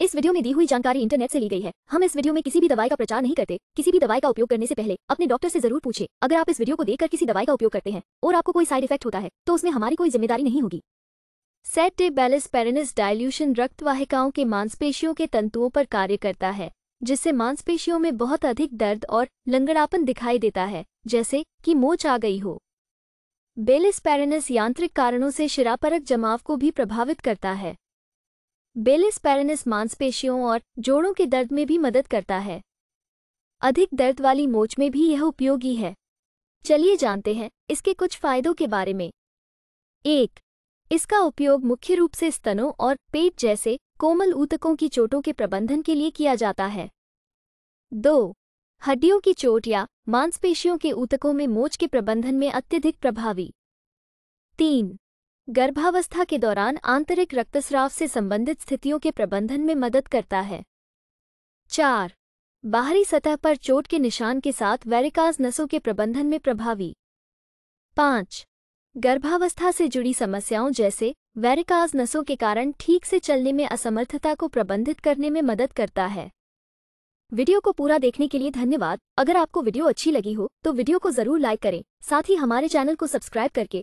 इस वीडियो में दी हुई जानकारी इंटरनेट से ली गई है हम इस वीडियो में किसी भी दवाई का प्रचार नहीं करते किसी भी दवाई का उपयोग करने से पहले अपने डॉक्टर से जरूर पूछे अगर आप इस वीडियो को देखकर किसी दवाई का उपयोग करते हैं और आपको कोई साइड इफेक्ट होता है तो उसमें हमारी कोई जिम्मेदारी नहीं होगी सेट बैलिस पेरेनिस डायल्यूशन रक्त वाहिकाओं के मांसपेशियों के तंतुओं पर कार्य करता है जिससे मांसपेशियों में बहुत अधिक दर्द और लंगड़ापन दिखाई देता है जैसे कि मोच आ गई हो बेलिस पेरेनिस यांत्रिक कारणों से शिरापरक जमाव को भी प्रभावित करता है बेलिस पैरनिस मांसपेशियों और जोड़ों के दर्द में भी मदद करता है अधिक दर्द वाली मोच में भी यह उपयोगी है चलिए जानते हैं इसके कुछ फायदों के बारे में एक इसका उपयोग मुख्य रूप से स्तनों और पेट जैसे कोमल ऊतकों की चोटों के प्रबंधन के लिए किया जाता है दो हड्डियों की चोट या मांसपेशियों के ऊतकों में मोच के प्रबंधन में अत्यधिक प्रभावी तीन गर्भावस्था के दौरान आंतरिक रक्तस्राव से संबंधित स्थितियों के प्रबंधन में मदद करता है चार बाहरी सतह पर चोट के निशान के साथ वेरिकाज नसों के प्रबंधन में प्रभावी पाँच गर्भावस्था से जुड़ी समस्याओं जैसे वेरिकाज नसों के कारण ठीक से चलने में असमर्थता को प्रबंधित करने में मदद करता है वीडियो को पूरा देखने के लिए धन्यवाद अगर आपको वीडियो अच्छी लगी हो तो वीडियो को जरूर लाइक करें साथ ही हमारे चैनल को सब्सक्राइब करके